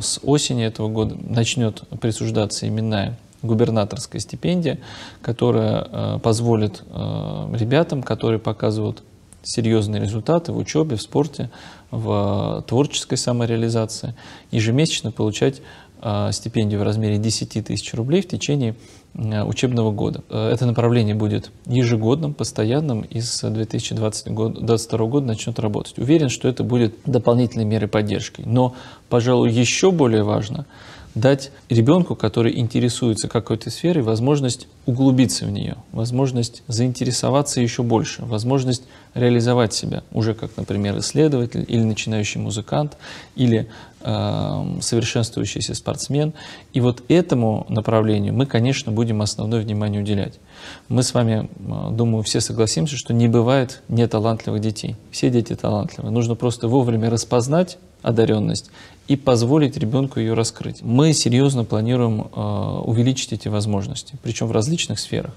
с осени этого года начнет присуждаться именная губернаторская стипендия, которая э, позволит э, ребятам, которые показывают серьезные результаты в учебе, в спорте, в творческой самореализации, ежемесячно получать э, стипендию в размере 10 тысяч рублей в течение Э, учебного года. Э, это направление будет ежегодным, постоянным и с 2022 года начнет работать. Уверен, что это будет дополнительной мерой поддержки. Но, пожалуй, еще более важно дать ребенку, который интересуется какой-то сферой, возможность углубиться в нее, возможность заинтересоваться еще больше, возможность реализовать себя уже как, например, исследователь или начинающий музыкант, или э, совершенствующийся спортсмен. И вот этому направлению мы, конечно, будем будем основное внимание уделять. Мы с вами, думаю, все согласимся, что не бывает неталантливых детей. Все дети талантливы. Нужно просто вовремя распознать одаренность и позволить ребенку ее раскрыть. Мы серьезно планируем э, увеличить эти возможности, причем в различных сферах.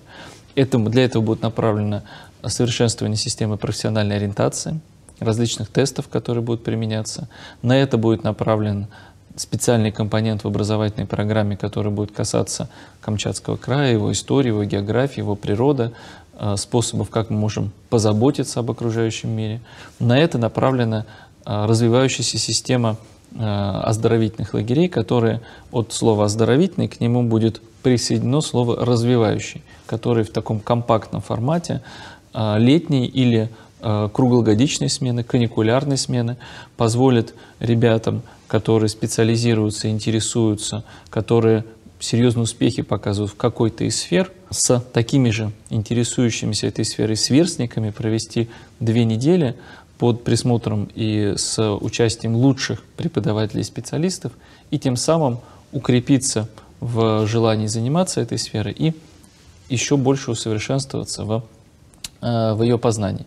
Этому, для этого будет направлено совершенствование системы профессиональной ориентации, различных тестов, которые будут применяться. На это будет направлен специальный компонент в образовательной программе, который будет касаться Камчатского края, его истории, его географии, его природы, э, способов, как мы можем позаботиться об окружающем мире. На это направлена э, развивающаяся система э, оздоровительных лагерей, которые от слова «оздоровительный» к нему будет присоединено слово «развивающий», который в таком компактном формате летний или Э, круглогодичной смены, каникулярной смены, позволит ребятам, которые специализируются, интересуются, которые серьезные успехи показывают в какой-то из сфер, с такими же интересующимися этой сферой сверстниками провести две недели под присмотром и с участием лучших преподавателей и специалистов, и тем самым укрепиться в желании заниматься этой сферой и еще больше усовершенствоваться в, э, в ее познании.